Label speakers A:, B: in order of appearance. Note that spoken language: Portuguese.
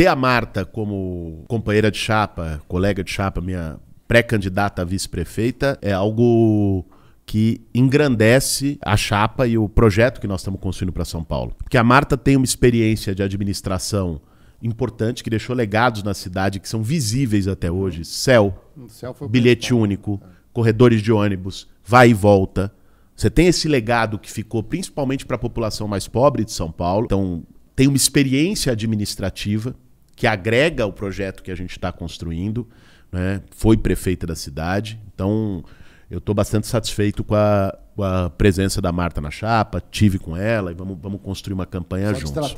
A: ter a Marta como companheira de chapa, colega de chapa, minha pré-candidata a vice-prefeita, é algo que engrandece a chapa e o projeto que nós estamos construindo para São Paulo. Porque a Marta tem uma experiência de administração importante, que deixou legados na cidade que são visíveis até hoje. Céu, bilhete único, é. corredores de ônibus, vai e volta. Você tem esse legado que ficou principalmente para a população mais pobre de São Paulo. Então, tem uma experiência administrativa que agrega o projeto que a gente está construindo, né? foi prefeita da cidade. Então, eu estou bastante satisfeito com a, com a, presença da Marta na chapa, tive com ela e vamos, vamos construir uma campanha Só juntos.